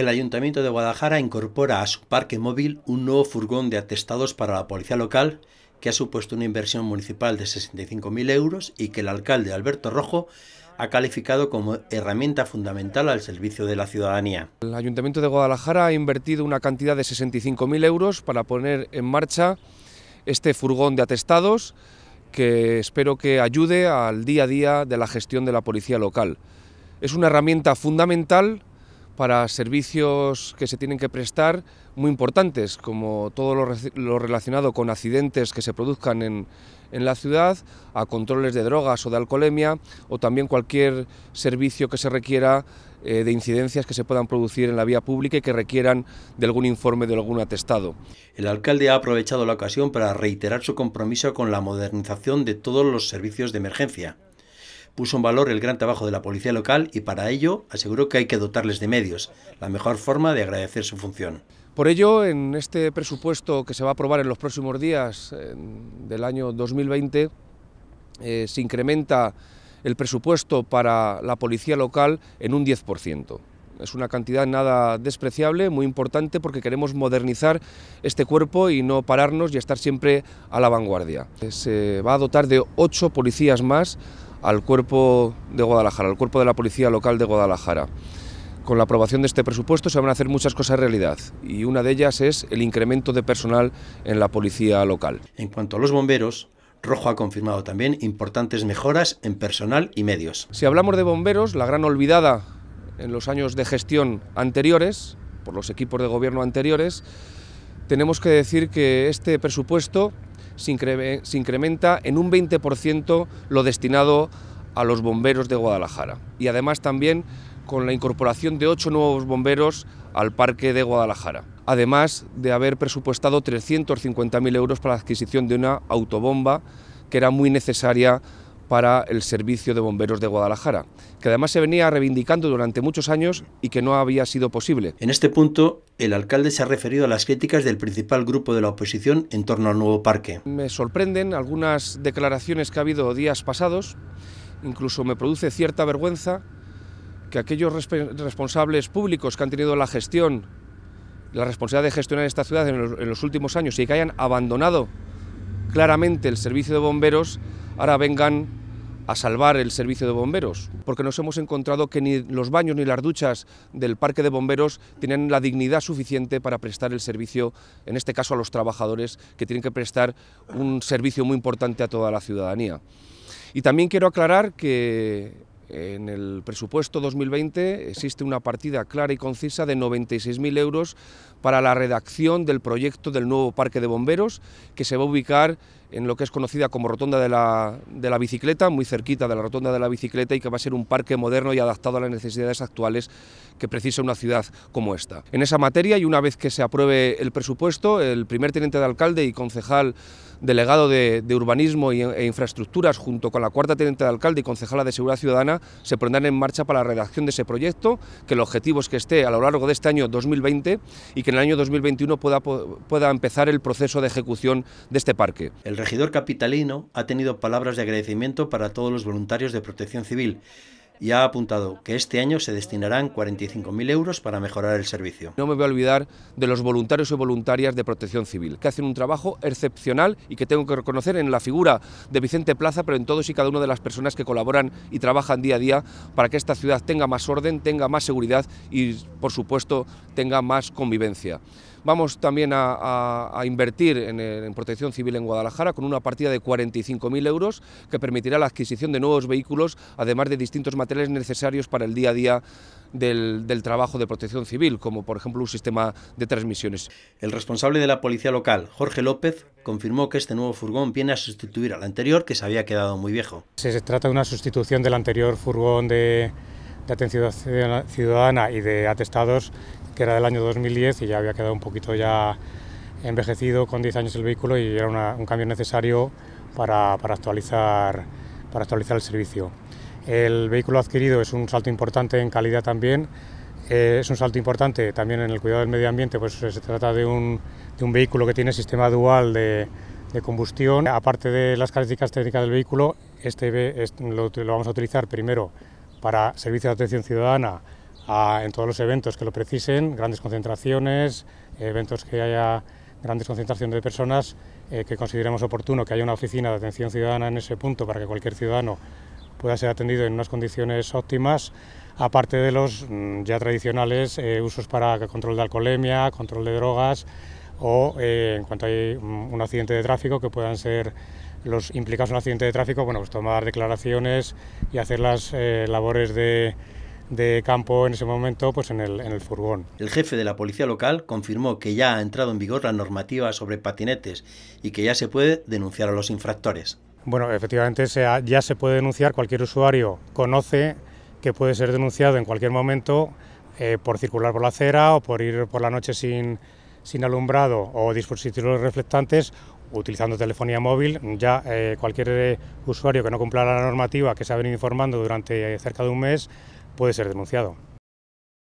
el Ayuntamiento de Guadalajara incorpora a su parque móvil un nuevo furgón de atestados para la policía local que ha supuesto una inversión municipal de 65.000 euros y que el alcalde Alberto Rojo ha calificado como herramienta fundamental al servicio de la ciudadanía. El Ayuntamiento de Guadalajara ha invertido una cantidad de 65.000 euros para poner en marcha este furgón de atestados que espero que ayude al día a día de la gestión de la policía local. Es una herramienta fundamental para servicios que se tienen que prestar muy importantes, como todo lo, relacionado con accidentes que se produzcan en, la ciudad, a controles de drogas o de alcoholemia, o también cualquier servicio que se requiera eh, de incidencias que se puedan producir en la vía pública y que requieran de algún informe, de algún atestado. El alcalde ha aprovechado la ocasión para reiterar su compromiso con la modernización de todos los servicios de emergencia puso en valor el gran trabajo de la policía local y para ello aseguró que hay que dotarles de medios, la mejor forma de agradecer su función. Por ello, en este presupuesto que se va a aprobar en los próximos días del año 2020, eh, se incrementa el presupuesto para la policía local en un 10%. Es una cantidad nada despreciable, muy importante porque queremos modernizar este cuerpo y no pararnos y estar siempre a la vanguardia. Se va a dotar de ocho policías más al cuerpo de Guadalajara, al cuerpo de la Policía Local de Guadalajara. Con la aprobación de este presupuesto se van a hacer muchas cosas realidad y una de ellas es el incremento de personal en la policía local. En cuanto a los bomberos, Rojo ha confirmado también importantes mejoras en personal y medios. Si hablamos de bomberos, la gran olvidada en los años de gestión anteriores, por los equipos de gobierno anteriores, tenemos que decir que este presupuesto se, incrementa en un 20% lo destinado a los bomberos de Guadalajara. Y además también con la incorporación de ocho nuevos bomberos al Parque de Guadalajara, además de haber presupuestado 350.000 euros para la adquisición de una autobomba que era muy necesaria para el Servicio de Bomberos de Guadalajara, que además se venía reivindicando durante muchos años y que no había sido posible. En este punto, el alcalde se ha referido a las críticas del principal grupo de la oposición en torno al nuevo parque. Me sorprenden algunas declaraciones que ha habido días pasados, incluso me produce cierta vergüenza que aquellos responsables públicos que han tenido la gestión, la responsabilidad de gestionar esta ciudad en los, últimos años y que hayan abandonado claramente el servicio de bomberos, ahora vengan a salvar el servicio de bomberos, porque nos hemos encontrado que ni los baños ni las duchas del parque de bomberos tienen la dignidad suficiente para prestar el servicio, en este caso a los trabajadores, que tienen que prestar un servicio muy importante a toda la ciudadanía. Y también quiero aclarar que en el presupuesto 2020 existe una partida clara y concisa de 96.000 euros para la redacción del proyecto del nuevo parque de bomberos que se va a ubicar en lo que es conocida como Rotonda de la, Bicicleta, muy cerquita de la Rotonda de la Bicicleta y que va a ser un parque moderno y adaptado a las necesidades actuales que precisa una ciudad como esta. En esa materia y una vez que se apruebe el presupuesto, el primer teniente de alcalde y concejal delegado de, Urbanismo e Infraestructuras, junto con la cuarta teniente de alcalde y concejala de Seguridad Ciudadana, se pondrán en marcha para la redacción de ese proyecto, que el objetivo es que esté a lo largo de este año 2020 y que en el año 2021 pueda, pueda empezar el proceso de ejecución de este parque. El regidor capitalino ha tenido palabras de agradecimiento para todos los voluntarios de protección civil y ha apuntado que este año se destinarán 45.000 euros para mejorar el servicio. No me voy a olvidar de los voluntarios y voluntarias de protección civil, que hacen un trabajo excepcional y que tengo que reconocer en la figura de Vicente Plaza, pero en todos y cada una de las personas que colaboran y trabajan día a día para que esta ciudad tenga más orden, tenga más seguridad y, por supuesto, tenga más convivencia. Vamos también a, invertir eh, en, protección civil en Guadalajara con una partida de 45.000 euros que permitirá la adquisición de nuevos vehículos, además de distintos materiales necesarios para el día a día del, trabajo de protección civil, como por ejemplo un sistema de transmisiones. El responsable de la policía local, Jorge López, confirmó que este nuevo furgón viene a sustituir al anterior que se había quedado muy viejo. Se trata de una sustitución del anterior furgón de atención ciudadana y de atestados que era del año 2010 y ya había quedado un poquito ya envejecido con 10 años el vehículo y era un cambio necesario para, actualizar, para actualizar el servicio. El vehículo adquirido es un salto importante en calidad también, eh, es un salto importante también en el cuidado del medio ambiente, pues eh, se trata de un, vehículo que tiene sistema dual de, combustión. Aparte de las características técnicas del vehículo, este, este, lo, lo vamos a utilizar primero para servicios de atención ciudadana en todos los eventos que lo precisen, grandes concentraciones, eventos que haya grandes concentraciones de personas, eh, que consideremos oportuno que haya una oficina de atención ciudadana en ese punto para que cualquier ciudadano pueda ser atendido en unas condiciones óptimas, aparte de los mm, ya tradicionales eh, usos para control de alcoholemia, control de drogas o eh, en cuanto hay mm, un accidente de tráfico que puedan ser los implicados en un accidente de tráfico, bueno, pues tomar declaraciones y hacer las labores de de campo en ese momento pues en el, en el furgón. El jefe de la policía local confirmó que ya ha entrado en vigor la normativa sobre patinetes y que ya se puede denunciar a los infractores. Bueno, efectivamente ya se puede denunciar, cualquier usuario conoce que puede ser denunciado en cualquier momento eh, por circular por la acera o por ir por la noche sin, sin alumbrado o dispositivos reflectantes utilizando telefonía móvil. Ya eh, cualquier eh, usuario que no cumpla la normativa que se ha venido informando durante cerca de un mes puede ser denunciado.